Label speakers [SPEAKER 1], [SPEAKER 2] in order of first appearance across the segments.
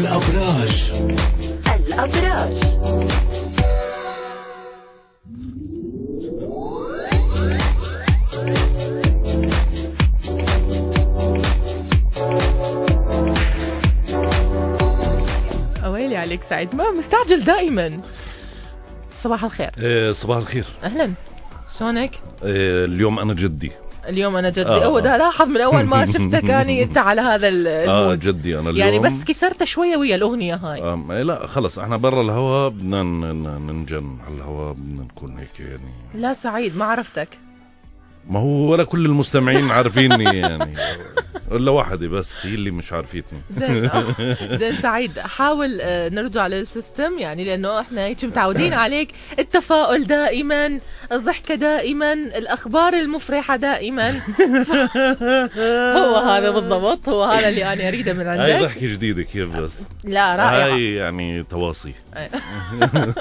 [SPEAKER 1] الأبراج الأبراج أويلي عليك سعيد ما مستعجل دائما صباح الخير
[SPEAKER 2] إيه، صباح الخير
[SPEAKER 1] اهلا شلونك؟
[SPEAKER 2] إيه، اليوم انا جدي
[SPEAKER 1] اليوم انا جدي آه. هو لاحظ من اول ما شفتك اني انت على هذا اه
[SPEAKER 2] جدي انا يعني اليوم يعني بس
[SPEAKER 1] كسرت شويه ويا الاغنيه هاي
[SPEAKER 2] آه لا خلص احنا برا الهواء بدنا ننجن على الهواء بدنا نكون هيك يعني
[SPEAKER 1] لا سعيد ما عرفتك
[SPEAKER 2] ما هو ولا كل المستمعين عارفيني يعني الا واحده بس هي اللي مش عارفيتني زين آه. زين سعيد
[SPEAKER 1] حاول آه، نرجع للسيستم يعني لانه احنا هيك متعودين عليك التفاؤل دائما الضحكه دائما الاخبار المفرحه دائما هو هذا بالضبط هو هذا اللي انا اريده من عندك هاي ضحكه
[SPEAKER 2] جديده كيف بس لا رائعه هاي يعني تواصي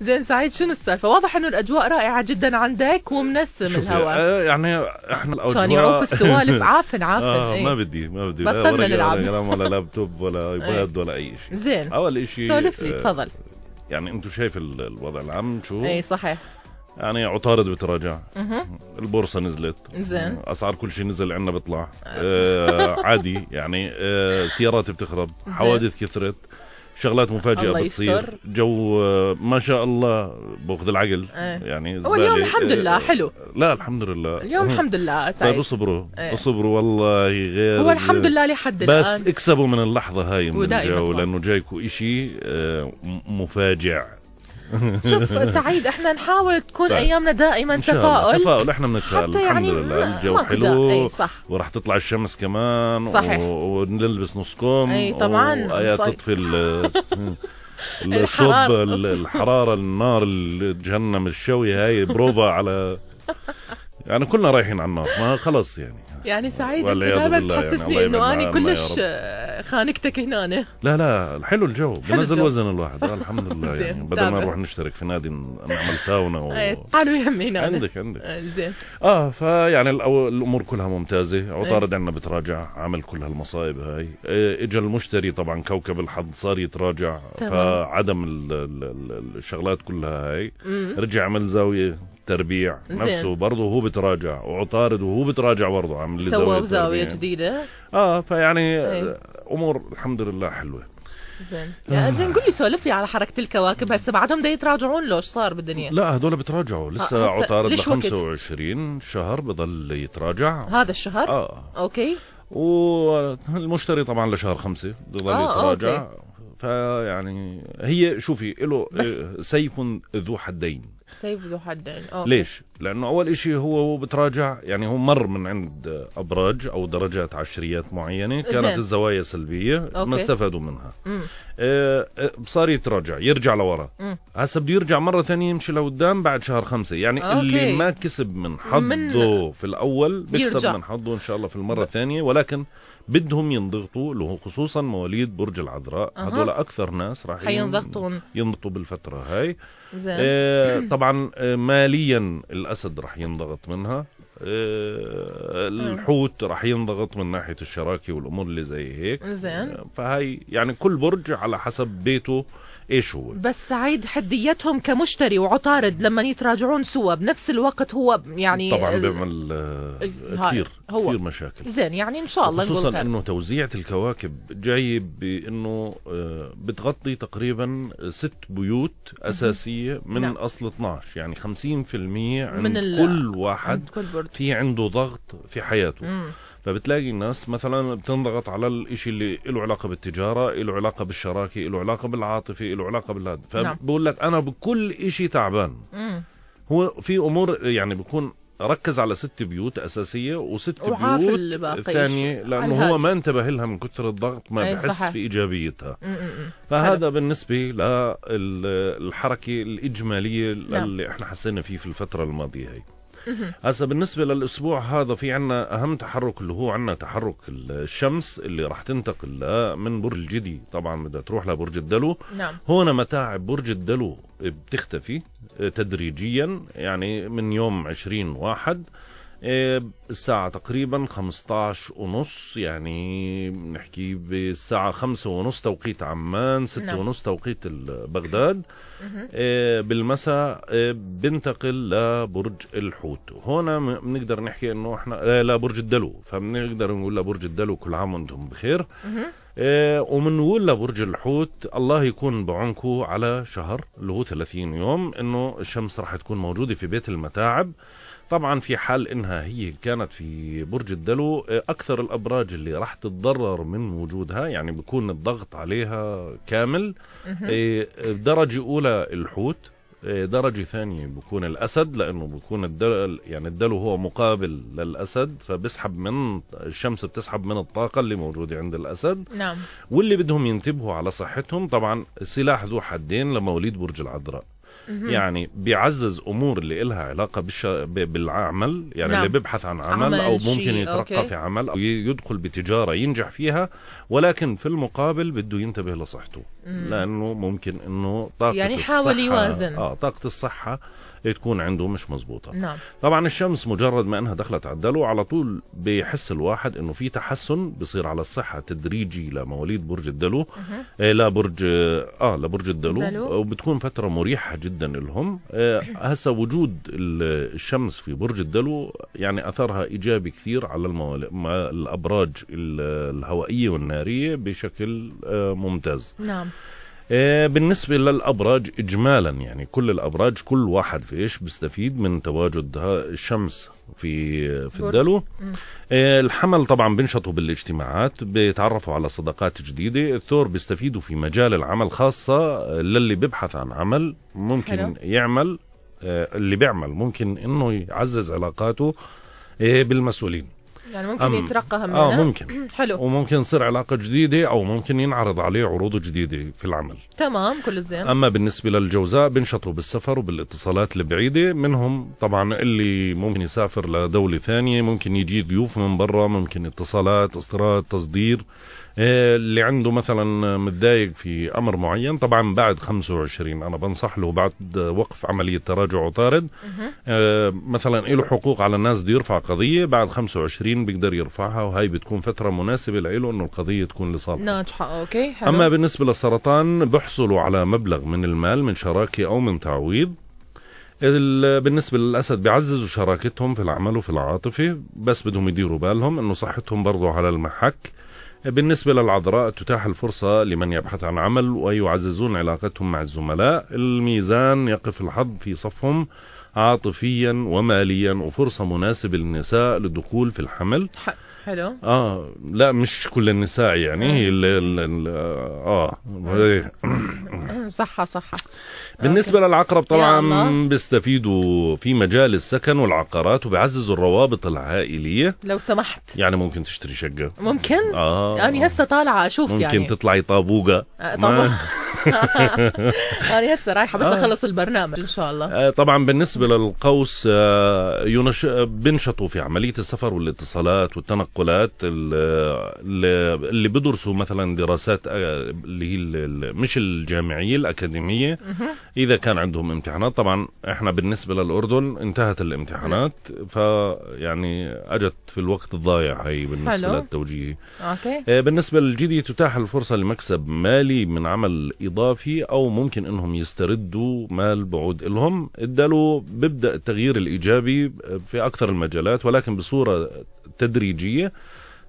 [SPEAKER 1] زين سعيد شنو السالفه واضح انه الاجواء رائعه جدا عندك ومنسم الهواء
[SPEAKER 2] يعني احنا الاوجواء كان يعوف السوالف عافن عافن آه إيه. ما بدي ما بدي بطلنا نلعب ولا ولا لابتوب ولا إيه. ايباد ولا اي شيء زين اول شيء سولف لي آه، تفضل يعني انتم شايف الوضع العام شو اي صحيح يعني عطارد بتراجع اها البورصة نزلت زين أسعار كل شيء نزل عندنا بيطلع آه, آه، عادي يعني آه سيارات بتخرب حوادث كثرت شغلات مفاجئه الله بتصير يستر. جو آه، ما شاء الله باخذ العقل ايه. يعني هو اليوم الحمد إيه. لله حلو لا الحمد لله اليوم الحمد
[SPEAKER 1] لله طيب، سعيد طيب
[SPEAKER 2] اصبروا ايه. اصبروا والله غير هو الحمد لله لحد الان بس اكسبوا من اللحظه هاي من الجو لانه جايكم شيء آه، مفاجئ شوف سعيد
[SPEAKER 1] احنا نحاول تكون طيب. ايامنا دائما إن تفاؤل
[SPEAKER 2] تفاؤل احنا بنتفائل الحمد يعني لله الجو حلو وراح تطلع الشمس كمان صحيح. و... ونلبس نص كم اي طبعا وايا تطفي الصوب الحراره النار الجهنم الشوي هاي بروفا على يعني كلنا رايحين على النار ما خلص يعني
[SPEAKER 1] يعني سعيد انت دائما بتحسسني يعني، انه انا كلش خانقتك هنا أنا.
[SPEAKER 2] لا لا حلو الجو بنزل وزن الواحد آه الحمد لله يعني بدل ما نروح نشترك في نادي نعمل ساونا و... إيه،
[SPEAKER 1] تعالوا يهم هنا عندك عندك إيه، زين
[SPEAKER 2] اه فيعني الامور كلها ممتازه عطارد إيه. عندنا بتراجع عمل كل هالمصايب هاي اجى المشتري طبعا كوكب الحظ صار يتراجع فعدم الشغلات كلها هاي رجع عمل زاويه تربيع نفسه برضه هو بتراجع وعطارد وهو بتراجع برضه عم اللي سووا زاويه
[SPEAKER 1] جديده
[SPEAKER 2] اه فيعني أي. امور الحمد لله حلوه
[SPEAKER 1] زين يعني زين قول لي سولف لي على حركه الكواكب هسه بعدهم بده يتراجعون له ايش صار بالدنيا لا
[SPEAKER 2] هذول بتراجعوا لسه عطارد ل 25 شهر بضل يتراجع
[SPEAKER 1] هذا الشهر اه اوكي
[SPEAKER 2] والمشتري طبعا لشهر خمسة بضل آه يتراجع آه، فيعني هي شوفي له سيف ذو حدين
[SPEAKER 1] سيف ذو حدين أوكي. ليش
[SPEAKER 2] لانه اول شيء هو بتراجع يعني هو مر من عند ابراج او درجات عشريات معينه كانت الزوايا سلبيه أوكي. ما استفادوا منها آه،, آه صار يتراجع يرجع لورا هسا بده يرجع مره ثانيه يمشي لقدام بعد شهر خمسة يعني أوكي. اللي ما كسب من حظه من... في الاول بيكسب يرجع. من حظه ان شاء الله في المره الثانيه ولكن بدهم ينضغطوا له خصوصا مواليد برج العذراء أه. هذول اكثر ناس راح ينضغطوا ينضغطوا بالفتره هاي زين. آه طبعا آه ماليا الأسد رح ينضغط منها آه، الحوت رح ينضغط من ناحية الشراكة والأمور اللي زي هيك زين آه، فهي يعني كل برج على حسب بيته ايش هو بس
[SPEAKER 1] سعيد حديتهم كمشتري وعطارد لما يتراجعون سوا بنفس الوقت هو يعني طبعا آه، بيعمل
[SPEAKER 2] آه، آه، كثير كثير مشاكل
[SPEAKER 1] زين يعني ان شاء الله خصوصا انه
[SPEAKER 2] توزيعة الكواكب جاي بانه بتغطي تقريبا ست بيوت اساسيه من نعم. اصل 12 يعني 50% عند من كل واحد عند كل في عنده ضغط في حياته مم. فبتلاقي الناس مثلا بتنضغط على الإشي اللي له علاقه بالتجاره له علاقه بالشراكه له علاقه بالعاطفه له علاقه بالهذا نعم. فبقول لك انا بكل إشي تعبان مم. هو في امور يعني بكون ركز على ست بيوت اساسيه وست بيوت ثانيه لانه هو ما انتبه لها من كثر الضغط ما بحس في ايجابيتها فهذا -م. فهذا بالنسبه للحركه الاجماليه نعم. اللي احنا حسينا فيه في الفتره الماضيه هي هسه بالنسبه للاسبوع هذا في عنا اهم تحرك اللي هو عنا تحرك الشمس اللي راح تنتقل من برج الجدي طبعا بدها تروح لبرج الدلو نعم. هون متاعب برج الدلو بتختفي تدريجيا يعني من يوم 20 واحد آه، الساعة تقريبا 15 ونص يعني بنحكي بالساعة 5 ونص توقيت عمان 6 نعم. ونص توقيت بغداد آه، بالمساء آه، بنتقل لبرج الحوت هنا بنقدر نحكي انه احنا لبرج الدلو فبنقدر نقول لبرج الدلو كل عام وانتم بخير ومنقول لبرج الحوت الله يكون بعونكم على شهر اللي هو 30 يوم انه الشمس راح تكون موجودة في بيت المتاعب طبعا في حال انها هي كانت في برج الدلو اكثر الابراج اللي راح تتضرر من وجودها يعني بيكون الضغط عليها كامل إيه، درجه اولى الحوت إيه، درجه ثانيه بكون الاسد لانه بكون الدلو يعني الدلو هو مقابل للاسد فبسحب من الشمس بتسحب من الطاقه اللي موجوده عند الاسد نعم واللي بدهم ينتبهوا على صحتهم طبعا سلاح ذو حدين لمواليد برج العذراء يعني بيعزز امور اللي إلها علاقه بالش... بالعمل يعني نعم. اللي بيبحث عن عمل, عمل او ممكن يترقى أوكي. في عمل او يدخل بتجاره ينجح فيها ولكن في المقابل بده ينتبه لصحته مم. لانه ممكن انه طاقه يعني حاول الصحة يوازن اه طاقه الصحه تكون عنده مش مزبوطة نعم. طبعا الشمس مجرد ما انها دخلت على الدلو على طول بيحس الواحد انه في تحسن بصير على الصحة تدريجي لمواليد برج الدلو آه لبرج اه لبرج الدلو دلو. وبتكون فترة مريحة جدا لهم آه هسا وجود الشمس في برج الدلو يعني اثرها ايجابي كثير على المواليد الابراج الهوائية والنارية بشكل آه ممتاز نعم آه، بالنسبة للأبراج إجمالا يعني كل الأبراج كل واحد في إيش بيستفيد من تواجد الشمس في في الدلو آه، الحمل طبعا بنشطوا بالاجتماعات بيتعرفوا على صداقات جديدة الثور بيستفيدوا في مجال العمل خاصة للي بيبحث عن عمل ممكن حلو. يعمل آه، اللي بيعمل ممكن انه يعزز علاقاته بالمسؤولين
[SPEAKER 1] يعني ممكن يترقى همنا اه ممكن حلو وممكن
[SPEAKER 2] يصير علاقه جديده او ممكن ينعرض عليه عروض جديده في العمل
[SPEAKER 1] تمام كل زين
[SPEAKER 2] اما بالنسبه للجوزاء بنشطوا بالسفر وبالاتصالات البعيده منهم طبعا اللي ممكن يسافر لدوله ثانيه ممكن يجي ضيوف من برا ممكن اتصالات استيراد تصدير اللي عنده مثلا متضايق في امر معين طبعا بعد 25 انا بنصح له بعد وقف عمليه تراجع وطارد آه، مثلا له حقوق على الناس بده يرفع قضيه بعد 25 بيقدر يرفعها وهي بتكون فتره مناسبه له انه القضيه تكون لصالحه
[SPEAKER 1] ناجحه اوكي حلو. اما
[SPEAKER 2] بالنسبه للسرطان بحصلوا على مبلغ من المال من شراكه او من تعويض بالنسبة للأسد بيعززوا شراكتهم في العمل وفي العاطفة بس بدهم يديروا بالهم أنه صحتهم برضو على المحك بالنسبة للعذراء تتاح الفرصة لمن يبحث عن عمل ويعززون علاقتهم مع الزملاء الميزان يقف الحظ في صفهم عاطفيا وماليا وفرصة مناسبة للنساء للدخول في الحمل حلو اه لا مش كل النساء يعني هي ال ال اه
[SPEAKER 1] صحة صحة
[SPEAKER 2] بالنسبة أوكي. للعقرب طبعا بيستفيدوا في مجال السكن والعقارات وبيعززوا الروابط العائلية
[SPEAKER 1] لو سمحت
[SPEAKER 2] يعني ممكن تشتري شقة ممكن؟ اه
[SPEAKER 1] أنا هسه طالعة أشوف ممكن يعني ممكن
[SPEAKER 2] تطلعي طابوقة آه
[SPEAKER 1] أنا هسه رايحة بس آه. أخلص آه. البرنامج إن شاء الله
[SPEAKER 2] آه طبعا بالنسبة للقوس آه، ينش... بنشطوا في عملية السفر والاتصالات والتنقلات اللي بدرسوا مثلا دراسات آه، اللي هي مش الجامعة الجامعيه الاكاديميه اذا كان عندهم امتحانات طبعا احنا بالنسبه للاردن انتهت الامتحانات فيعني اجت في الوقت الضايع هي بالنسبه حلو. للتوجيه اوكي آه، بالنسبه للجدي تتاح الفرصه لمكسب مالي من عمل اضافي او ممكن انهم يستردوا مال بعود لهم الدلو بيبدا التغيير الايجابي آه، في اكثر المجالات ولكن بصوره تدريجيه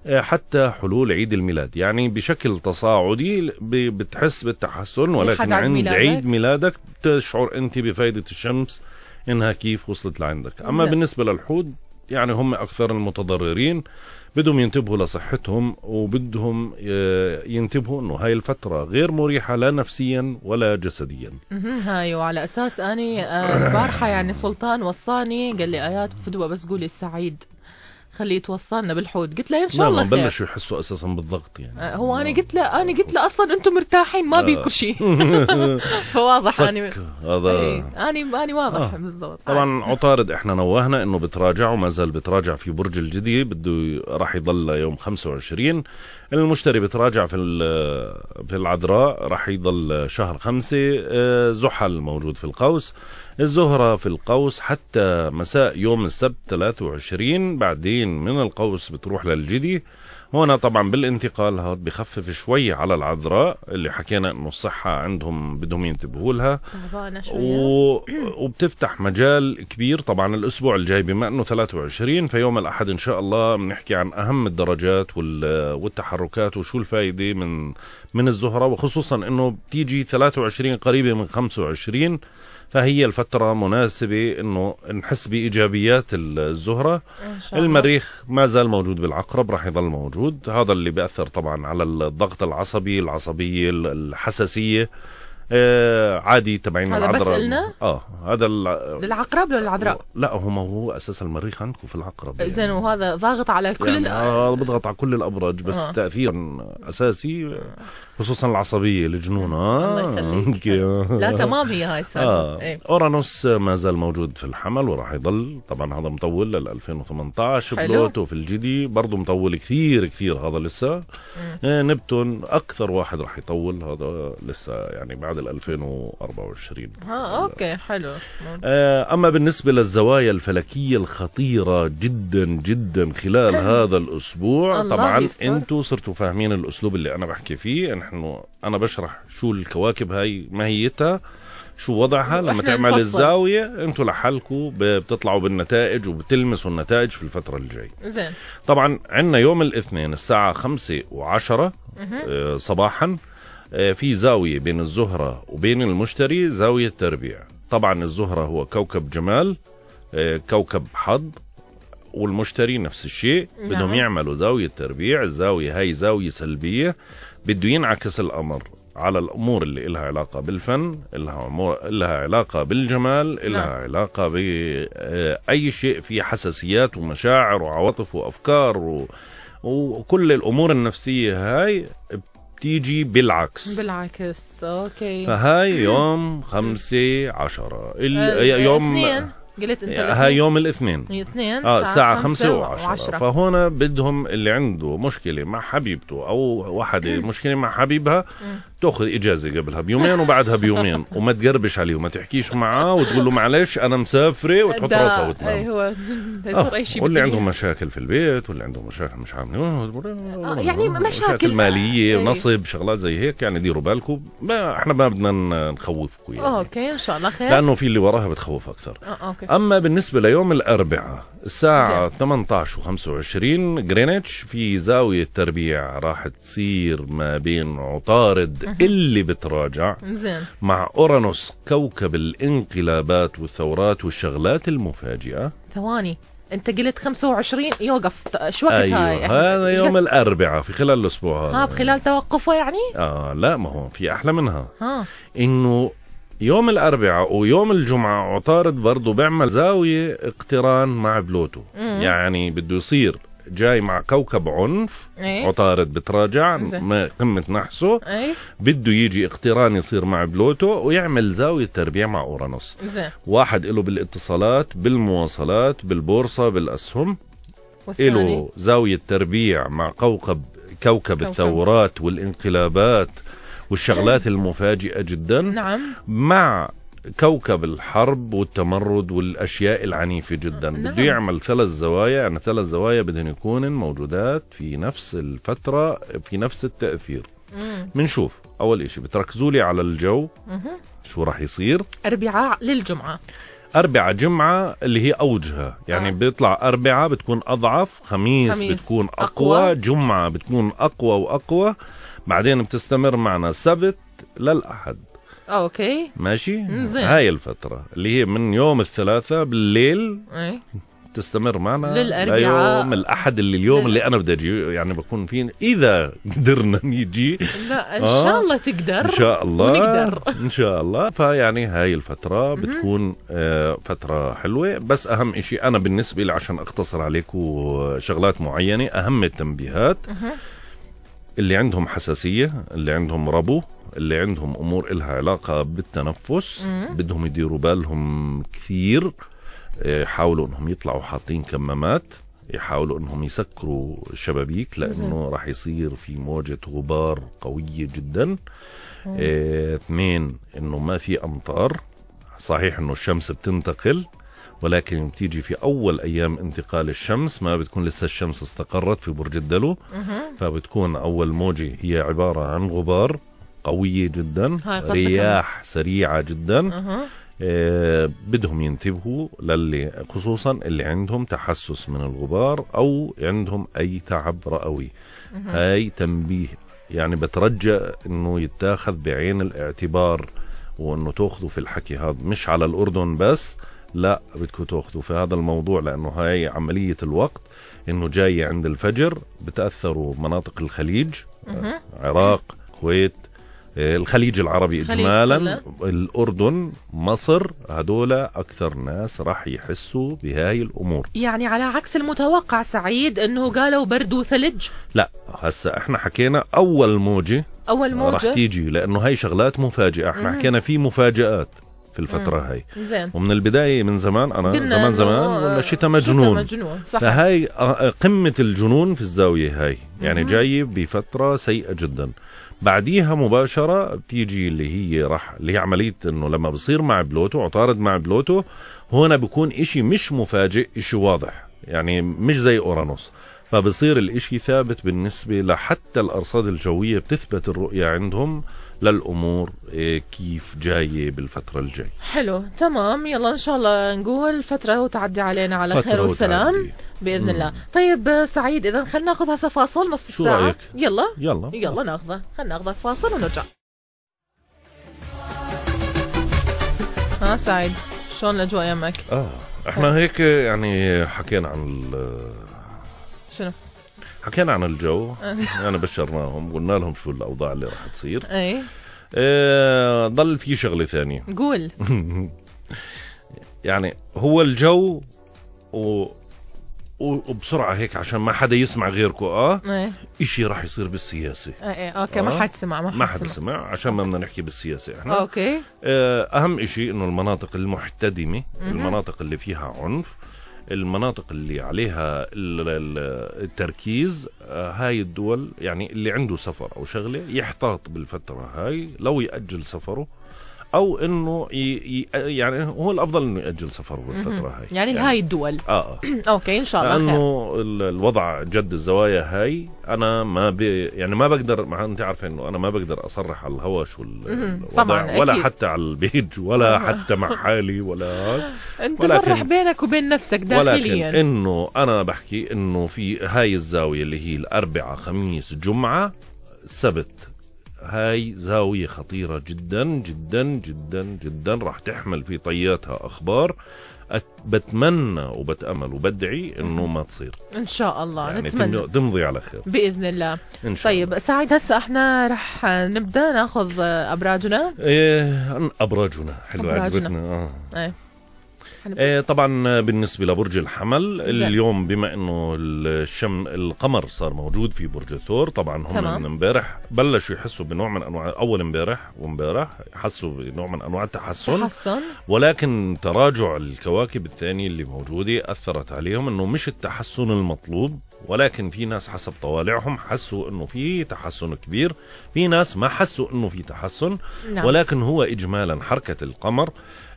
[SPEAKER 2] آه، حتى حلول عيد الميلاد يعني بشكل تصاعدي بتحس بالتحسن ولكن عند ميلادك. عيد ميلادك تشعر انت بفائده الشمس انها كيف وصلت لعندك اما زي. بالنسبه للحود يعني هم اكثر المتضررين بدهم ينتبهوا لصحتهم وبدهم آه، ينتبهوا انه هاي الفترة غير مريحة لا نفسيا ولا جسديا
[SPEAKER 1] هاي وعلى اساس اني البارحة آه، يعني سلطان وصاني قال لي ايات فدوه بس قولي السعيد خليه يتوصلنا بالحوض قلت له ان شاء نعم، الله خير بلشوا
[SPEAKER 2] يحسوا اساسا بالضغط
[SPEAKER 1] يعني آه، هو انا نعم. قلت له انا قلت له اصلا انتم مرتاحين ما بيكو آه. شيء فواضح انا هذا إيه، انا انا واضح آه. بالضبط
[SPEAKER 2] طبعا عطارد احنا نوهنا انه بتراجع وما زال بتراجع في برج الجدي بده راح يضل ليوم 25 المشتري بتراجع في في العذراء راح يضل شهر خمسة زحل موجود في القوس الزهرة في القوس حتى مساء يوم السبت 23 بعدين من القوس بتروح للجدي هنا طبعا بالانتقال هاد بخفف شوي على العذراء اللي حكينا انه الصحه عندهم بدهم ينتبهوا لها و... وبتفتح مجال كبير طبعا الاسبوع الجاي بما انه 23 فيوم الاحد ان شاء الله بنحكي عن اهم الدرجات وال... والتحركات وشو الفائده من من الزهره وخصوصا انه بتيجي 23 قريبه من 25 فهي الفترة مناسبة انه نحس بايجابيات الزهرة المريخ ما زال موجود بالعقرب راح يضل موجود موجود هذا اللي بيأثر طبعا على الضغط العصبي العصبية الحساسية آه عادي تبعين هذا العذراء بس قلنا؟ اه هذا الع...
[SPEAKER 1] للعقرب ولا العذراء؟
[SPEAKER 2] لا هو ما هو اساس المريخ عندكم في العقرب
[SPEAKER 1] اذا يعني. وهذا ضاغط على كل يعني
[SPEAKER 2] آه بضغط على كل الابراج بس آه. تاثير اساسي خصوصا العصبيه الجنون اه لا تمام هي
[SPEAKER 1] هاي السالفه آه. ايه؟
[SPEAKER 2] اورانوس ما زال موجود في الحمل وراح يضل طبعا هذا مطول لل 2018 حلو. بلوتو في الجدي برضه مطول كثير كثير هذا لسه آه نبتون اكثر واحد راح يطول هذا لسه يعني بعد على 2024
[SPEAKER 1] اه اوكي حلو
[SPEAKER 2] آه، اما بالنسبه للزوايا الفلكيه الخطيره جدا جدا خلال هذا الاسبوع طبعا انتم صرتوا فاهمين الاسلوب اللي انا بحكي فيه نحن انا بشرح شو الكواكب هاي ماهيتها شو وضعها لما تعمل نفصل. الزاويه انتوا لحالكم بتطلعوا بالنتائج وبتلمسوا النتائج في الفتره الجايه زين طبعا عندنا يوم الاثنين الساعه خمسة وعشرة آه، صباحا آه، في زاوية بين الزهرة وبين المشتري زاوية تربيع طبعا الزهرة هو كوكب جمال آه، كوكب حظ والمشتري نفس الشيء نعم. بدهم يعملوا زاوية تربيع الزاوية هاي زاوية سلبية بده ينعكس الأمر على الأمور اللي إلها علاقة بالفن إلها, إلها علاقة بالجمال إلها نعم. علاقة بأي آه، شيء فيه حساسيات ومشاعر وعواطف وأفكار و... وكل الأمور النفسية هاي بتيجي بالعكس
[SPEAKER 1] بالعكس اوكي فهاي يوم
[SPEAKER 2] خمسة عشرة آه، يوم الاثنين
[SPEAKER 1] قلت انت هاي
[SPEAKER 2] يوم الاثنين
[SPEAKER 1] الاثنين اه الساعة وعشرة. وعشرة
[SPEAKER 2] فهون بدهم اللي عنده مشكلة مع حبيبته او وحدة مشكلة مع حبيبها تاخذ اجازه قبلها بيومين وبعدها بيومين وما تقربش عليه وما تحكيش معاه وتقول له معلش انا مسافره وتحط راسها وتنام
[SPEAKER 1] ايوه اي شيء واللي عندهم
[SPEAKER 2] مشاكل في البيت واللي عندهم مشاكل مش عاملين آه،
[SPEAKER 1] آه، يعني مشاكل ماليه ونصب
[SPEAKER 2] إيه. شغلات زي هيك يعني ديروا بالكم ما احنا ما بدنا نخوفكم
[SPEAKER 1] يعني اوكي ان شاء الله خير لانه
[SPEAKER 2] في اللي وراها بتخوف اكثر أوكي. اما بالنسبه ليوم الاربعاء الساعه 18 و25 جرينتش في زاويه تربيع راح تصير ما بين عطارد اللي بتراجع زين مع اورانوس كوكب الانقلابات والثورات والشغلات المفاجئه
[SPEAKER 1] ثواني انت قلت 25 يوقف شو وقت أيوة. هاي هذا يوم
[SPEAKER 2] الاربعاء في خلال الاسبوع هذا ها
[SPEAKER 1] خلال توقفه يعني
[SPEAKER 2] اه لا ما هو في احلى منها ها انه يوم الاربعاء ويوم الجمعه عطارد برضه بيعمل زاويه اقتران مع بلوتو مم. يعني بده يصير جاي مع كوكب عنف أيه؟ عطارد بتراجع ما قمه نحسه أيه؟ بده يجي اقتران يصير مع بلوتو ويعمل زاويه تربيع مع اورانوس واحد له بالاتصالات بالمواصلات بالبورصه بالاسهم له زاويه تربيع مع كوكب كوكب الثورات والانقلابات والشغلات المفاجئه جدا نعم. مع كوكب الحرب والتمرد والاشياء العنيفه جدا نعم. بده يعمل ثلاث زوايا يعني ثلاث زوايا بدهن يكون موجودات في نفس الفتره في نفس التاثير بنشوف اول إشي بتركزوا لي على الجو مم. شو راح يصير
[SPEAKER 1] اربعاء للجمعه
[SPEAKER 2] أربعة جمعة اللي هي أوجها يعني آه. بيطلع أربعة بتكون أضعف خميس, خميس بتكون أقوى, أقوى جمعة بتكون أقوى وأقوى بعدين بتستمر معنا سبت للأحد
[SPEAKER 1] اوكي
[SPEAKER 2] ماشي زين هاي الفترة اللي هي من يوم الثلاثاء بالليل اي تستمر معنا للأربعاء يوم الأحد اللي اليوم لل... اللي أنا بدي أجي يعني بكون فيه إذا قدرنا نيجي لا إن آه. شاء الله
[SPEAKER 1] تقدر إن شاء الله ونقدر
[SPEAKER 2] إن شاء الله فيعني هاي الفترة بتكون آه فترة حلوة بس أهم إشي أنا بالنسبة لي عشان أختصر عليكم شغلات معينة أهم التنبيهات اللي عندهم حساسية اللي عندهم ربو اللي عندهم امور إلها علاقه بالتنفس بدهم يديروا بالهم كثير آه، يحاولوا انهم يطلعوا حاطين كمامات يحاولوا انهم يسكروا الشبابيك لانه راح يصير في موجه غبار قويه جدا آه، اثنين اه انه ما في امطار صحيح انه الشمس بتنتقل ولكن بتيجي في اول ايام انتقال الشمس ما بتكون لسه الشمس استقرت في برج الدلو فبتكون اول موجه هي عباره عن غبار قوية جدا رياح سريعة جدا أه. بدهم ينتبهوا للي خصوصا اللي عندهم تحسس من الغبار او عندهم اي تعب رئوي هاي تنبيه يعني بترجى انه يتاخذ بعين الاعتبار وانه تاخذوا في الحكي هذا مش على الاردن بس لا بدكم تاخذوا في هذا الموضوع لانه هاي عمليه الوقت انه جاي عند الفجر بتاثروا مناطق الخليج آه، عراق كويت الخليج العربي اجمالا الاردن مصر هدول اكثر ناس راح يحسوا بهاي الامور
[SPEAKER 1] يعني على عكس المتوقع سعيد انه قالوا برد وثلج
[SPEAKER 2] لا هسا احنا حكينا اول موجه
[SPEAKER 1] اول موجه رح
[SPEAKER 2] تيجي لانه هاي شغلات مفاجئه احنا مم. حكينا في مفاجات في الفتره هاي زين ومن البدايه من زمان انا زمان زمان قلنا شتاء مجنون مجنون صح فهي قمه الجنون في الزاويه هاي يعني جاي بفتره سيئه جدا بعديها مباشره بتيجي اللي هي رح اللي هي عمليه انه لما بصير مع بلوتو عطارد مع بلوتو هنا بكون إشي مش مفاجئ إشي واضح يعني مش زي اورانوس فبصير الإشي ثابت بالنسبة لحتى الأرصاد الجوية بتثبت الرؤية عندهم للأمور إيه، كيف جاية بالفترة الجاية
[SPEAKER 1] حلو تمام يلا إن شاء الله نقول فترة وتعدي علينا على خير وسلام بإذن الله طيب سعيد إذا خلينا ناخذ هسا فاصل نصف شو ساعة رأيك؟ يلا يلا يلا ناخذه خلينا نأخذ فاصل ونرجع ها سعيد شلون الأجواء يمك؟
[SPEAKER 2] آه احنا هيك يعني حكينا عن شنو؟ حكينا عن الجو يعني بشرناهم قلنا لهم شو الاوضاع اللي راح تصير اي آه، ضل في شغله ثانيه قول يعني هو الجو و وبسرعه هيك عشان ما حدا يسمع غيركم اه ايه شيء راح يصير بالسياسه
[SPEAKER 1] ايه ايه اوكي آه؟ ما حد سمع ما حد, ما حد سمع.
[SPEAKER 2] سمع عشان ما بدنا نحكي بالسياسه احنا اوكي آه اهم شيء انه المناطق المحتدمه المناطق اللي فيها عنف المناطق اللي عليها التركيز آه، هاي الدول يعني اللي عنده سفر او شغله يحتاط بالفتره هاي لو ياجل سفره او انه ي... يعني هو الافضل انه ياجل سفره بالفتره هاي يعني, يعني هاي الدول اه, آه.
[SPEAKER 1] اوكي ان شاء الله لانه
[SPEAKER 2] الوضع جد الزوايا هاي انا ما بي... يعني ما بقدر ما انت عارفه انه انا ما بقدر اصرح على الهوش شو
[SPEAKER 1] طبعا ولا أكيد. حتى
[SPEAKER 2] على البيج ولا حتى مع حالي ولا
[SPEAKER 1] انت صرح بينك وبين نفسك داخليا ولكن
[SPEAKER 2] انه انا بحكي انه في هاي الزاويه اللي هي الاربعاء خميس جمعه سبت هاي زاوية خطيرة جدا جدا جدا جدا راح تحمل في طياتها أخبار بتمنى وبتأمل وبدعي انه ما تصير
[SPEAKER 1] ان شاء الله يعني نتمنى
[SPEAKER 2] تمضي على خير
[SPEAKER 1] باذن الله إن شاء طيب الله. سعيد هسه احنا رح نبدا ناخذ ابراجنا
[SPEAKER 2] ايه ابراجنا حلوه عجبتنا اه ايه. إيه، طبعا بالنسبه لبرج الحمل اليوم بما انه الشم القمر صار موجود في برج الثور طبعا هم تمام. من امبارح بلشوا يحسوا بنوع من انواع اول امبارح وامبارح حسوا بنوع من انواع التحسن تحسن ولكن تراجع الكواكب الثانيه اللي موجوده اثرت عليهم انه مش التحسن المطلوب ولكن في ناس حسب طوالعهم حسوا انه في تحسن كبير في ناس ما حسوا انه في تحسن نعم. ولكن هو اجمالا حركه القمر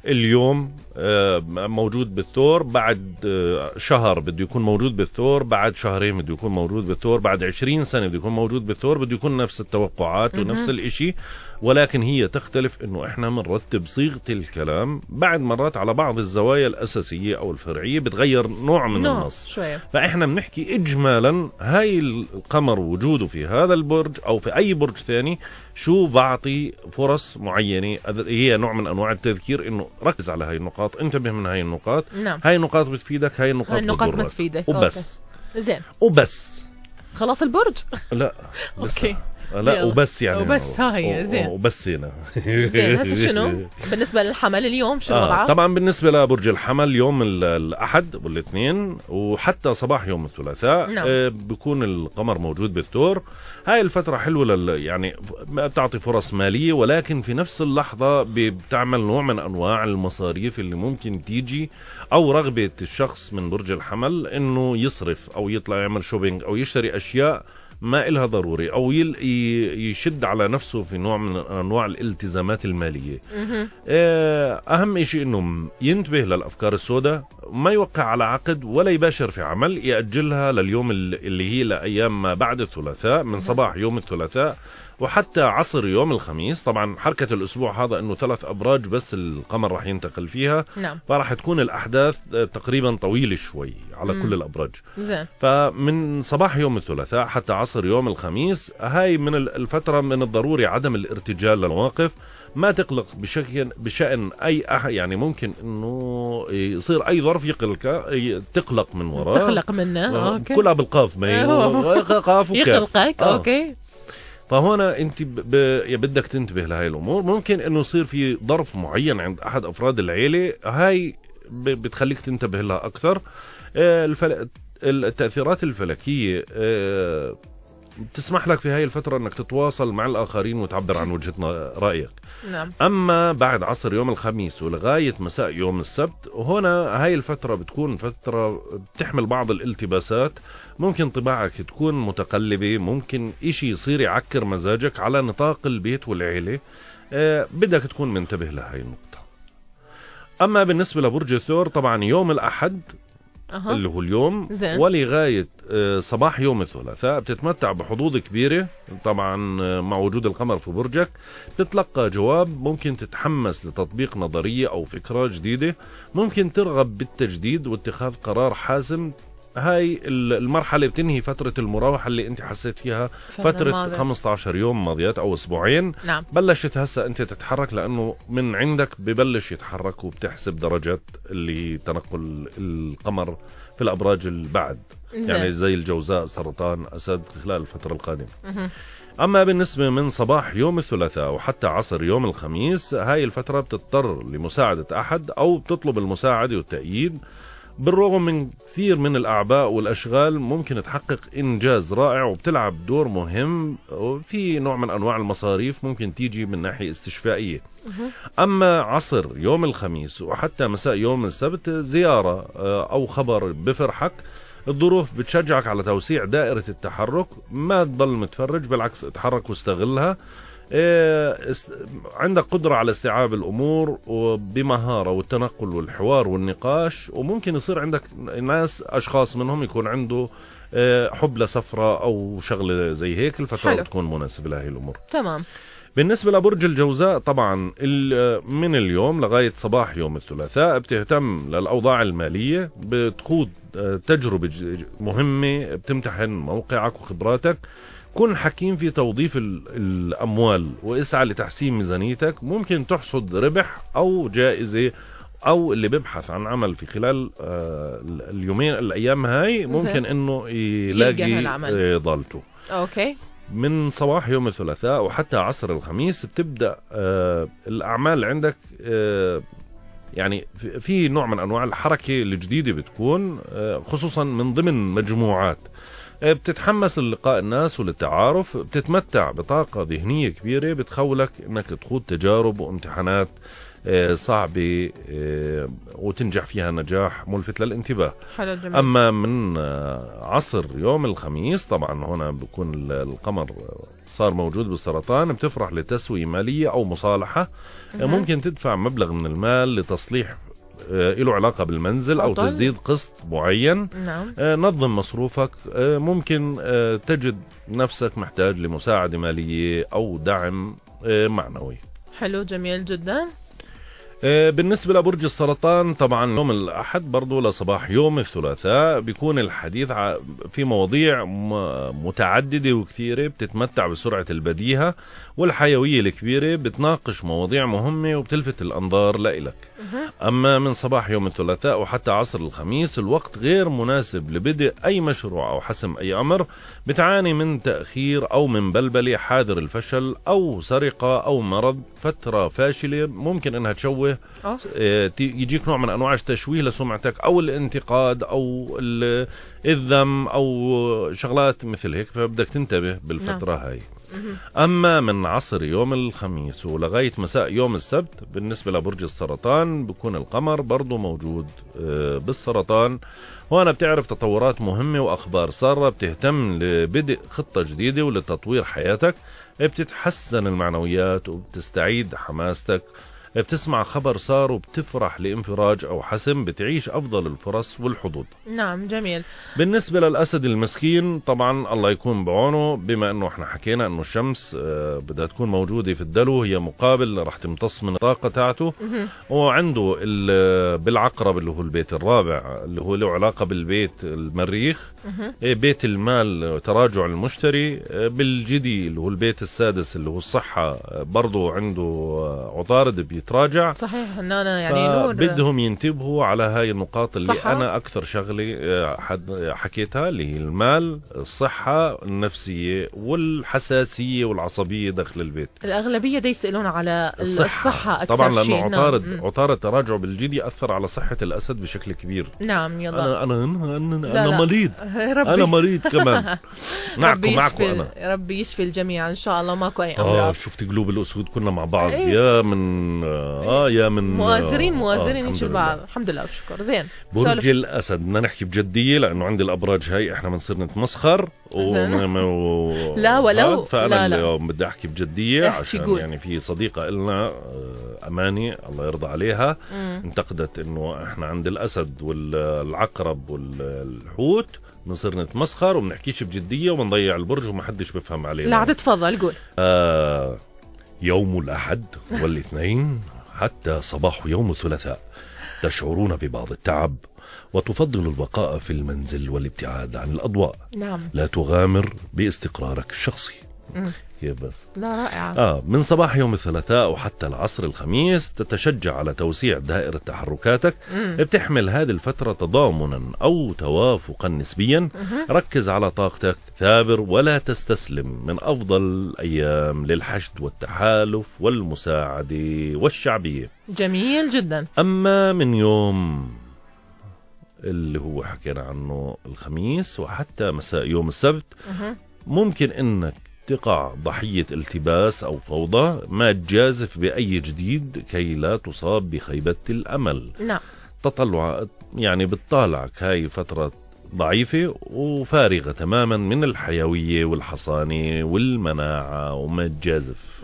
[SPEAKER 2] اليوم آه، موجود بالثور بعد آه، شهر بده يكون موجود بالثور بعد شهرين بده يكون موجود بالثور بعد عشرين سنه بده يكون موجود بالثور بده يكون نفس التوقعات ونفس الإشي ولكن هي تختلف انه احنا بنرتب صيغه الكلام بعد مرات على بعض الزوايا الاساسيه او الفرعيه بتغير نوع من نوع النص شوية. فاحنا بنحكي اجمالا هاي القمر وجوده في هذا البرج او في اي برج ثاني شو بعطي فرص معينه هي نوع من انواع التذكير انه ركز على هاي النقاط انتبه من هاي النقاط نعم. هاي النقاط بتفيدك هاي النقاط, هاي النقاط بتضرك بتفيدك وبس أوكي. زين وبس خلاص البرج لا بس اوكي لا وبس يعني وبس هاي زين وبس هنا زين هسه شنو
[SPEAKER 1] بالنسبه للحمل اليوم شو آه، وضعه؟ آه
[SPEAKER 2] طبعا بالنسبه لبرج الحمل يوم الاحد والاثنين وحتى صباح يوم الثلاثاء نعم. آه بكون القمر موجود بالثور هاي الفتره حلوه لل يعني بتعطي فرص ماليه ولكن في نفس اللحظه بتعمل نوع من انواع المصاريف اللي ممكن تيجي او رغبه الشخص من برج الحمل انه يصرف او يطلع يعمل شوبينج او يشتري اشياء ما إلها ضروري أو يشد على نفسه في نوع من أنواع الالتزامات المالية آه، أهم شيء أنه ينتبه للأفكار السوداء ما يوقع على عقد ولا يباشر في عمل يأجلها لليوم اللي هي لأيام ما بعد الثلاثاء من صباح يوم الثلاثاء وحتى عصر يوم الخميس طبعا حركة الأسبوع هذا أنه ثلاث أبراج بس القمر راح ينتقل فيها نعم. فراح تكون الأحداث آه، تقريبا طويلة شوي على مم. كل الأبراج زين. فمن صباح يوم الثلاثاء حتى عصر يوم الخميس هاي من الفترة من الضروري عدم الارتجال للمواقف ما تقلق بشكل بشأن أي أحد يعني ممكن أنه يصير أي ظرف يقلك تقلق من وراه تقلق
[SPEAKER 1] منه آه، آه، أوكي. كلها
[SPEAKER 2] بالقاف ما
[SPEAKER 1] قاف وكاف يقلقك أوكي
[SPEAKER 2] فهنا انت ب... بدك تنتبه لهي الامور ممكن انه يصير في ظرف معين عند احد افراد العيله هاي ب... بتخليك تنتبه لها اكثر آه، الفل... التاثيرات الفلكيه آه، بتسمح لك في هاي الفترة انك تتواصل مع الاخرين وتعبر عن وجهة رأيك نعم. اما بعد عصر يوم الخميس ولغاية مساء يوم السبت هنا هاي الفترة بتكون فترة بتحمل بعض الالتباسات ممكن طباعك تكون متقلبة ممكن اشي يصير يعكر مزاجك على نطاق البيت والعيلة آه، بدك تكون منتبه لهاي النقطة أما بالنسبة لبرج الثور طبعا يوم الأحد أه. اللي هو اليوم زين. ولغاية آه، صباح يوم الثلاثاء بتتمتع بحظوظ كبيرة طبعا آه، مع وجود القمر في برجك بتتلقى جواب ممكن تتحمس لتطبيق نظرية أو فكرة جديدة ممكن ترغب بالتجديد واتخاذ قرار حاسم هاي المرحله بتنهي فتره المراوحه اللي انت حسيت فيها فتره ماضي. 15 يوم ماضيات او اسبوعين نعم. بلشت هسه انت تتحرك لانه من عندك ببلش يتحرك وبتحسب درجات اللي تنقل القمر في الابراج البعد زي. يعني زي الجوزاء سرطان اسد خلال الفتره القادمه أما بالنسبة من صباح يوم الثلاثاء وحتى عصر يوم الخميس هاي الفترة بتضطر لمساعدة أحد أو بتطلب المساعدة والتأييد بالرغم من كثير من الأعباء والأشغال ممكن تحقق إنجاز رائع وبتلعب دور مهم في نوع من أنواع المصاريف ممكن تيجي من ناحية استشفائية أما عصر يوم الخميس وحتى مساء يوم السبت زيارة آه، أو خبر بفرحك الظروف بتشجعك على توسيع دائرة التحرك ما تضل متفرج بالعكس اتحرك واستغلها إيه، عندك قدرة على استيعاب الأمور بمهارة والتنقل والحوار والنقاش وممكن يصير عندك ناس أشخاص منهم يكون عنده إيه، حب لسفرة أو شغلة زي هيك الفترة حلو. بتكون مناسبة لهي الأمور تمام بالنسبة لبرج الجوزاء طبعا من اليوم لغاية صباح يوم الثلاثاء بتهتم للأوضاع المالية بتخوض آه، تجربة مهمة بتمتحن موقعك وخبراتك كن حكيم في توظيف الأموال واسعى لتحسين ميزانيتك ممكن تحصد ربح أو جائزة أو اللي بيبحث عن عمل في خلال آه، اليومين الأيام هاي ممكن إنه يلاقي آه، ضالته أوكي من صباح يوم الثلاثاء وحتى عصر الخميس بتبدا آه، الاعمال عندك يعني في نوع من انواع الحركه الجديده بتكون خصوصا من ضمن مجموعات بتتحمس للقاء الناس وللتعارف بتتمتع بطاقة ذهنية كبيرة بتخولك انك تخوض تجارب وامتحانات آه، صعبة آه، وتنجح فيها نجاح ملفت للانتباه حلو جميل. أما من آه، عصر يوم الخميس طبعا هنا بكون القمر صار موجود بالسرطان بتفرح لتسوية مالية أو مصالحة ممكن تدفع مبلغ من المال لتصليح آه، له علاقة بالمنزل أو تسديد قسط معين نعم. آه، نظم مصروفك آه، ممكن تجد نفسك محتاج لمساعدة مالية أو دعم معنوي
[SPEAKER 1] حلو جميل جدا
[SPEAKER 2] آه، بالنسبة لبرج السرطان طبعا يوم الأحد برضو لصباح يوم الثلاثاء بيكون الحديث في مواضيع متعددة وكثيرة بتتمتع بسرعة البديهة والحيوية الكبيرة بتناقش مواضيع مهمة وبتلفت الأنظار لإلك أما من صباح يوم الثلاثاء وحتى عصر الخميس الوقت غير مناسب لبدء أي مشروع أو حسم أي أمر بتعاني من تأخير أو من بلبلة حاذر الفشل أو سرقة أو مرض فترة فاشلة ممكن أنها تشوه هو آه، يجيك نوع من انواع التشويه لسمعتك او الانتقاد او الذم او شغلات مثل هيك فبدك تنتبه بالفتره نعم. هاي اما من عصر يوم الخميس ولغايه مساء يوم السبت بالنسبه لبرج السرطان بكون القمر برضه موجود آه، بالسرطان وانا بتعرف تطورات مهمه واخبار ساره بتهتم لبدء خطه جديده ولتطوير حياتك بتتحسن المعنويات وبتستعيد حماستك بتسمع خبر صار وبتفرح لانفراج أو حسم بتعيش أفضل الفرص والحظوظ
[SPEAKER 1] نعم جميل
[SPEAKER 2] بالنسبة للأسد المسكين طبعا الله يكون بعونه بما أنه احنا حكينا أنه الشمس آه، بدها تكون موجودة في الدلو هي مقابل رح تمتص من الطاقة تاعته وعنده بالعقرب اللي هو البيت الرابع اللي هو له علاقة بالبيت المريخ إيه، بيت المال تراجع المشتري آه، بالجدي اللي هو البيت السادس اللي هو الصحة آه، برضه عنده عطارد يتراجع
[SPEAKER 1] صحيح ان انا يعني بدهم
[SPEAKER 2] ينتبهوا على هاي النقاط اللي صحة. انا اكثر شغله آه، حكيتها اللي هي المال الصحه النفسيه والحساسيه والعصبيه داخل البيت
[SPEAKER 1] الاغلبيه دي يسالون على الصحه, الصحة أكثر طبعا لانه شيء. عطارد نعم.
[SPEAKER 2] عطارد تراجعه بالجدي اثر على صحه الاسد بشكل كبير نعم يلا انا انا انا, أنا, لا أنا مريض ربي. انا مريض كمان معكم معكم انا
[SPEAKER 1] ربي يشفي الجميع ان شاء الله ماكو اي آه، امراض اه
[SPEAKER 2] شفت قلوب الاسود كنا مع بعض أيه. يا من آه،, اه يا من مؤازرين آه، مؤازرين آه بعض
[SPEAKER 1] الحمد لله والشكر زين برج
[SPEAKER 2] الاسد بدنا نحكي بجديه لانه عندي الابراج هاي احنا بنصير نتمسخر و... و... لا ولو فانا لا لا. بدي احكي بجديه عشان قول. يعني في صديقه لنا آه، اماني الله يرضى عليها مم. انتقدت انه احنا عند الاسد والعقرب والحوت بنصير نتمسخر وبنحكيش بجديه وبنضيع البرج وما حدش بفهم علينا لا تفضل قول آه يوم الأحد والاثنين حتى صباح يوم الثلاثاء تشعرون ببعض التعب وتفضل البقاء في المنزل والابتعاد عن الأضواء نعم. لا تغامر باستقرارك الشخصي كيف بس
[SPEAKER 1] لا رائعة آه
[SPEAKER 2] من صباح يوم الثلاثاء وحتى العصر الخميس تتشجع على توسيع دائرة تحركاتك مم. بتحمل هذه الفترة تضامنا أو توافقا نسبيا مم. ركز على طاقتك ثابر ولا تستسلم من أفضل الأيام للحشد والتحالف والمساعدة والشعبية
[SPEAKER 1] جميل جدا
[SPEAKER 2] أما من يوم اللي هو حكينا عنه الخميس وحتى مساء يوم السبت مم. ممكن انك تقع ضحية التباس أو فوضى ما تجازف بأي جديد كي لا تصاب بخيبة الأمل نعم تطلع يعني بتطالعك هاي فترة ضعيفة وفارغة تماما من الحيوية والحصانة والمناعة وما الجازف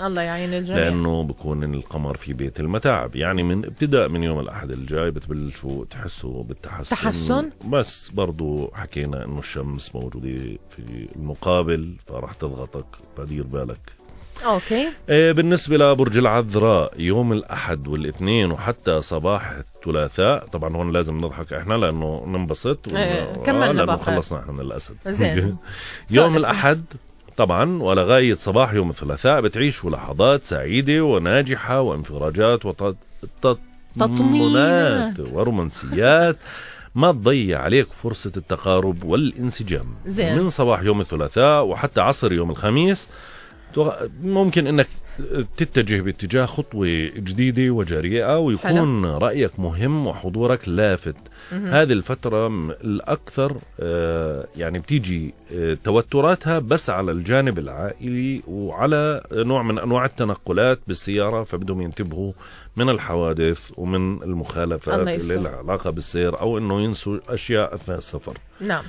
[SPEAKER 1] الله يعين الجميع لأنه
[SPEAKER 2] بكون القمر في بيت المتاعب يعني من ابتداء من يوم الأحد الجاي بتبلشوا تحسوا بالتحسن تحسن؟ بس برضو حكينا أنه الشمس موجودة في المقابل فرح تضغطك فدير بالك اوكي آه، بالنسبه لبرج العذراء يوم الاحد والاثنين وحتى صباح الثلاثاء طبعا هون لازم نضحك احنا لانه ننبسط ون... آه, آه، كملنا لانه خلصنا احنا من الاسد زين
[SPEAKER 1] يوم الاحد
[SPEAKER 2] طبعا ولغاية صباح يوم الثلاثاء بتعيش لحظات سعيدة وناجحة وانفراجات وتطمينات ورومانسيات ما تضيع عليك فرصة التقارب والانسجام زين. من صباح يوم الثلاثاء وحتى عصر يوم الخميس ممكن انك تتجه باتجاه خطوة جديدة وجريئة ويكون حلو. رأيك مهم وحضورك لافت مهم. هذه الفترة الأكثر آه، يعني بتيجي آه، توتراتها بس على الجانب العائلي وعلى نوع من أنواع التنقلات بالسيارة فبدهم ينتبهوا من الحوادث ومن المخالفات اللي العلاقة بالسير أو أنه ينسوا أشياء أثناء السفر نعم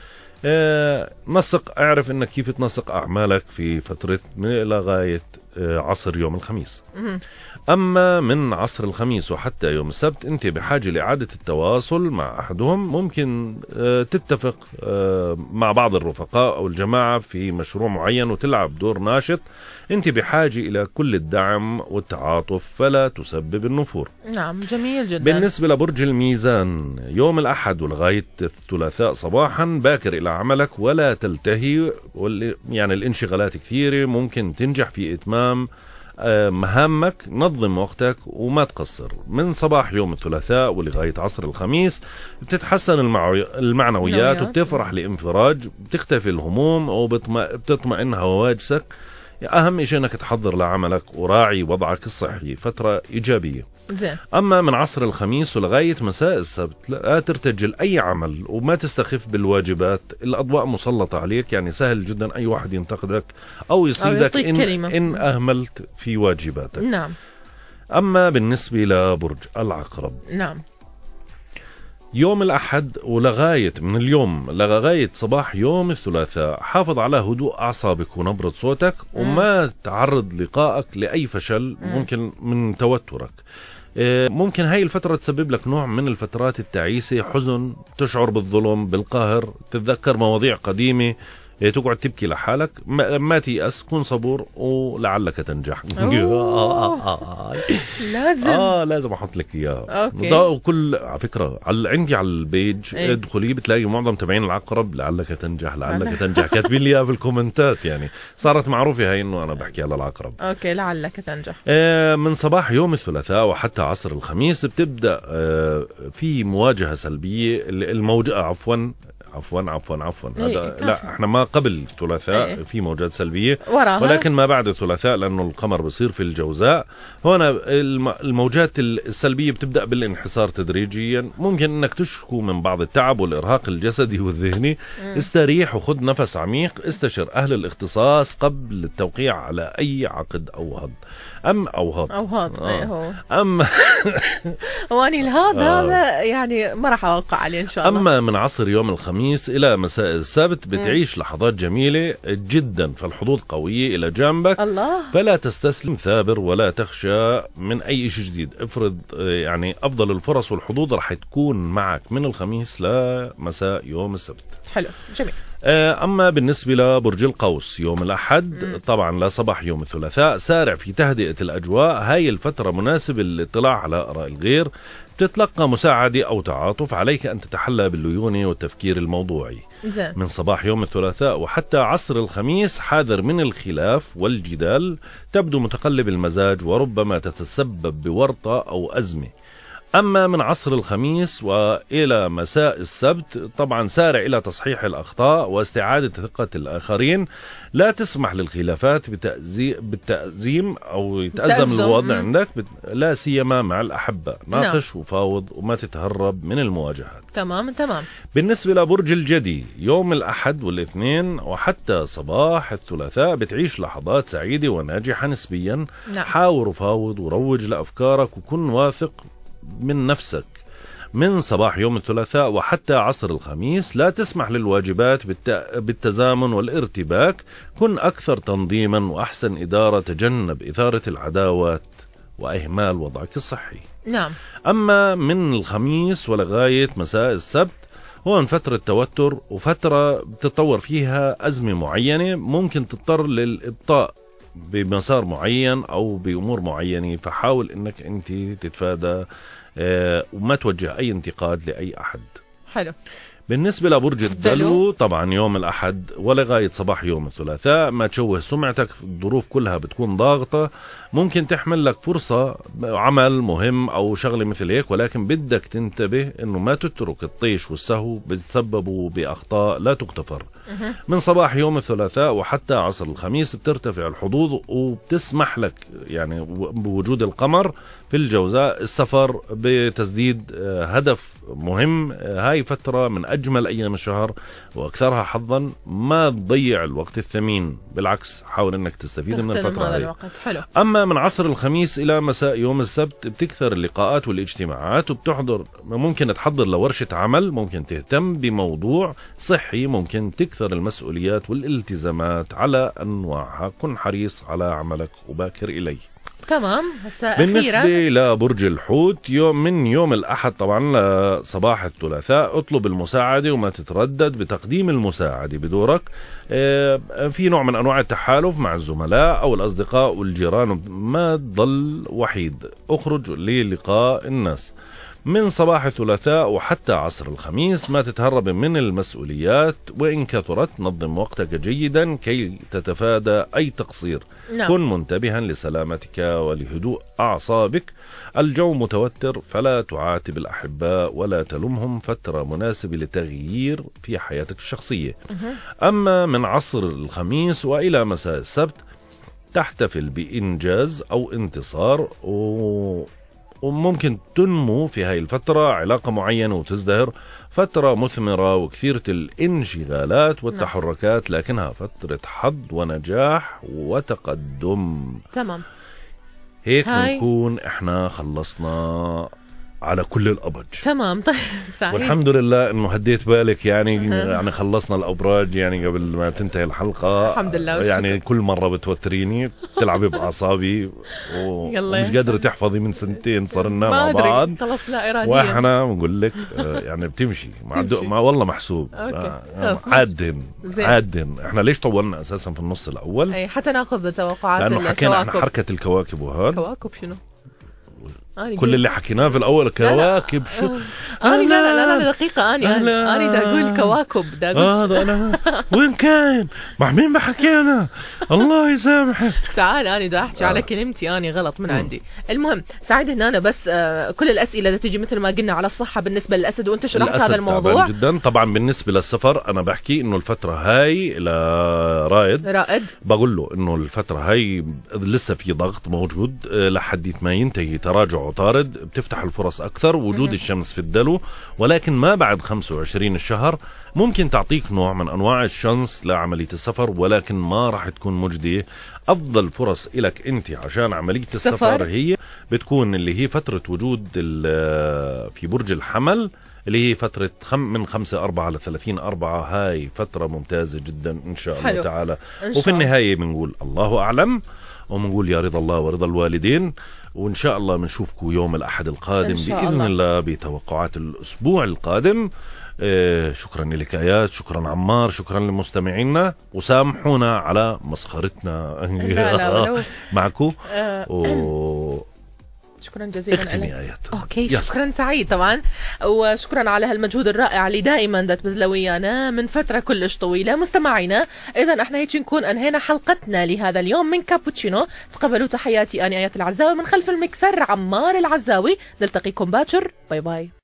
[SPEAKER 2] نسق آه، اعرف انك كيف تنسق اعمالك في فتره من الى غايه آه، عصر يوم الخميس أما من عصر الخميس وحتى يوم السبت أنت بحاجة لإعادة التواصل مع أحدهم ممكن آه، تتفق آه، مع بعض الرفقاء أو الجماعة في مشروع معين وتلعب دور ناشط أنت بحاجة إلى كل الدعم والتعاطف فلا تسبب النفور
[SPEAKER 1] نعم جميل جدا
[SPEAKER 2] بالنسبة لبرج الميزان يوم الأحد ولغاية الثلاثاء صباحا باكر إلى عملك ولا تلتهي يعني الانشغالات كثيرة ممكن تنجح في إتمام آه، مهامك نظم وقتك وما تقصر من صباح يوم الثلاثاء ولغاية عصر الخميس بتتحسن المعنويات وبتفرح لانفراج بتختفي الهموم وبتطمئن هواجسك اهم شيء انك تحضر لعملك وراعي وضعك الصحي فتره ايجابيه زين اما من عصر الخميس ولغايه مساء السبت لا ترتجل اي عمل وما تستخف بالواجبات الاضواء مسلطه عليك يعني سهل جدا اي واحد ينتقدك او يصيدك أو إن, كلمة. ان اهملت في واجباتك نعم اما بالنسبه لبرج العقرب نعم يوم الأحد ولغاية من اليوم لغاية صباح يوم الثلاثاء حافظ على هدوء أعصابك ونبرة صوتك وما تعرض لقائك لأي فشل ممكن من توترك إيه، ممكن هاي الفترة تسبب لك نوع من الفترات التعيسة حزن تشعر بالظلم بالقهر تتذكر مواضيع قديمة إيه، تقعد تبكي لحالك ما, ما تيأس كن صبور ولعلك تنجح
[SPEAKER 1] لازم اه
[SPEAKER 2] لازم احط لك اياها اوكي وكل على فكره على عندي على البيج إيه؟ ادخلي بتلاقي معظم تبعين العقرب لعلك تنجح لعلك تنجح كاتبين لي اياها في الكومنتات يعني صارت معروفه هي انه انا بحكي على العقرب
[SPEAKER 1] اوكي لعلك تنجح
[SPEAKER 2] آه من صباح يوم الثلاثاء وحتى عصر الخميس بتبدا آه في مواجهه سلبيه الموجه عفوا عفوا عفوا عفوا إيه، هذا لا احنا ما قبل الثلاثاء ايه؟ في موجات سلبيه وراها. ولكن ما بعد الثلاثاء لانه القمر بصير في الجوزاء هنا الموجات السلبيه بتبدا بالانحسار تدريجيا ممكن انك تشكو من بعض التعب والارهاق الجسدي والذهني م. استريح وخذ نفس عميق استشر اهل الاختصاص قبل التوقيع على اي عقد او هض ام او هض او هض آه. ايه هو اما
[SPEAKER 1] واني الهض هذا يعني ما راح اوقع عليه ان شاء الله
[SPEAKER 2] اما من عصر يوم الخميس الخميس إلى مساء السبت بتعيش لحظات جميلة جدا فالحظوظ قوية إلى جنبك الله. فلا تستسلم ثابر ولا تخشى من أي شيء جديد افرض آه، يعني أفضل الفرص والحظوظ رح تكون معك من الخميس لمساء يوم السبت حلو جميل آه، أما بالنسبة لبرج القوس يوم الأحد طبعا لا صباح يوم الثلاثاء سارع في تهدئة الأجواء هاي الفترة مناسبة للاطلاع على آراء الغير بتتلقى مساعدة أو تعاطف عليك أن تتحلى بالليونة والتفكير الموضوعي زي. من صباح يوم الثلاثاء وحتى عصر الخميس حاذر من الخلاف والجدال تبدو متقلب المزاج وربما تتسبب بورطة أو أزمة أما من عصر الخميس وإلى مساء السبت طبعا سارع إلى تصحيح الأخطاء واستعادة ثقة الآخرين لا تسمح للخلافات بالتأزيم أو يتأزم الوضع عندك لا سيما مع الأحبة ناقش نعم. وفاوض وما تتهرب من المواجهات
[SPEAKER 1] تمام تمام
[SPEAKER 2] بالنسبة لبرج الجدي يوم الأحد والاثنين وحتى صباح الثلاثاء بتعيش لحظات سعيدة وناجحة نسبيا نعم. حاور وفاوض وروج لأفكارك وكن واثق من نفسك من صباح يوم الثلاثاء وحتى عصر الخميس لا تسمح للواجبات بالتزامن والارتباك كن أكثر تنظيما وأحسن إدارة تجنب إثارة العداوات وإهمال وضعك الصحي نعم أما من الخميس ولغاية مساء السبت هون فترة توتر وفترة بتتطور فيها أزمة معينة ممكن تضطر للإبطاء بمسار معين او بامور معينه فحاول انك انت تتفادى آه، وما توجه اي انتقاد لاي احد حلو بالنسبة لبرج الدلو طبعا يوم الأحد ولغاية صباح يوم الثلاثاء ما تشوه سمعتك الظروف كلها بتكون ضاغطة ممكن تحمل لك فرصة عمل مهم أو شغلة مثل هيك ولكن بدك تنتبه أنه ما تترك الطيش والسهو بتسببوا بأخطاء لا تغتفر من صباح يوم الثلاثاء وحتى عصر الخميس بترتفع الحظوظ وبتسمح لك يعني بوجود القمر في الجوزاء السفر بتسديد آه، هدف مهم آه، هاي فترة من أجمل أيام الشهر واكثرها حظا ما تضيع الوقت الثمين بالعكس حاول انك تستفيد من الفتره هذا الوقت حلو اما من عصر الخميس الى مساء يوم السبت بتكثر اللقاءات والاجتماعات وبتحضر ممكن تحضر لورشه عمل ممكن تهتم بموضوع صحي ممكن تكثر المسؤوليات والالتزامات على انواعها كن حريص على عملك وباكر اليه
[SPEAKER 1] تمام أخيرا بالنسبة
[SPEAKER 2] لبرج الحوت يوم من يوم الأحد طبعا آه، صباح الثلاثاء اطلب المساعدة وما تتردد بتقديم تقديم المساعدة بدورك آه، في نوع من أنواع التحالف مع الزملاء أو الأصدقاء والجيران ما تضل وحيد اخرج للقاء الناس من صباح الثلاثاء وحتى عصر الخميس ما تتهرب من المسؤوليات وإن كثرت نظم وقتك جيدا كي تتفادى أي تقصير نعم. كن منتبها لسلامتك ولهدوء أعصابك الجو متوتر فلا تعاتب الأحباء ولا تلمهم فترة مناسبة لتغيير في حياتك الشخصية أما من عصر الخميس وإلى مساء السبت تحتفل بإنجاز أو انتصار و... وممكن تنمو في هاي الفترة علاقة معينة وتزدهر فترة مثمرة وكثيرة الانشغالات نعم. والتحركات لكنها فترة حظ ونجاح وتقدم تمام هيك نكون احنا خلصنا على كل الابج
[SPEAKER 1] تمام طيب سعيد والحمد
[SPEAKER 2] لله انه هديت بالك يعني يعني خلصنا الابراج يعني قبل ما تنتهي الحلقه الحمد لله وشكرا. يعني كل مره بتوتريني بتلعبي باعصابي ومش قادره تحفظي من سنتين صرنا مع بعض
[SPEAKER 1] خلص لا اراديا واحنا
[SPEAKER 2] بنقول لك آه، يعني بتمشي مع ما والله محسوب آه، آه، عادن عادن احنا ليش طولنا اساسا في النص الاول
[SPEAKER 1] اي حتى ناخذ توقعات لانه حكينا عن حركه
[SPEAKER 2] الكواكب وهذا
[SPEAKER 1] كواكب شنو كل اللي
[SPEAKER 2] حكيناه في الاول كواكب شو
[SPEAKER 1] آه. اني لا لا لا, لا دقيقه اني اني دا اقول كواكب دا اقول اه
[SPEAKER 2] انا وين كاين مع مين بحكي انا الله يسامحك
[SPEAKER 1] تعال اني دا احكي آه. على كلمتي اني غلط من آه. عندي المهم سعيد هنا أنا بس كل الاسئله دا تجي مثل ما قلنا على الصحه بالنسبه للاسد وانت شرحت هذا الموضوع
[SPEAKER 2] جدا طبعا بالنسبه للسفر انا بحكي انه الفتره هاي لرائد رائد بقول له انه الفتره هاي لسه في ضغط موجود لحد ما ينتهي تراجع عطارد بتفتح الفرص أكثر وجود الشمس في الدلو ولكن ما بعد 25 الشهر ممكن تعطيك نوع من أنواع الشمس لعملية السفر ولكن ما راح تكون مجدية أفضل فرص إلك أنت عشان عملية السفر, السفر هي بتكون اللي هي فترة وجود في برج الحمل اللي هي فترة خم من 5 4 ل 30 4 هاي فترة ممتازة جدا إن شاء الله تعالى إن شاء وفي النهاية بنقول الله أعلم وبنقول يا رضا الله ورضا الوالدين وان شاء الله بنشوفكم يوم الاحد القادم إن شاء باذن الله, الله بتوقعات الاسبوع القادم آه، شكرا لك ايات شكرا عمار شكرا لمستمعينا وسامحونا على مسخرتنا معكم آه. و...
[SPEAKER 1] شكرا جزيلا اختمي لك. آيات أوكي يلا. شكرا سعيد طبعا وشكرا على هالمجهود الرائع اللي دائما تبذله ويانا من فترة كلش طويلة مستمعينا إذا احنا هيك نكون أنهينا حلقتنا لهذا اليوم من كابوتشينو تقبلوا تحياتي أنا آيات العزاوي من خلف المكسر عمار العزاوي نلتقيكم باكر باي باي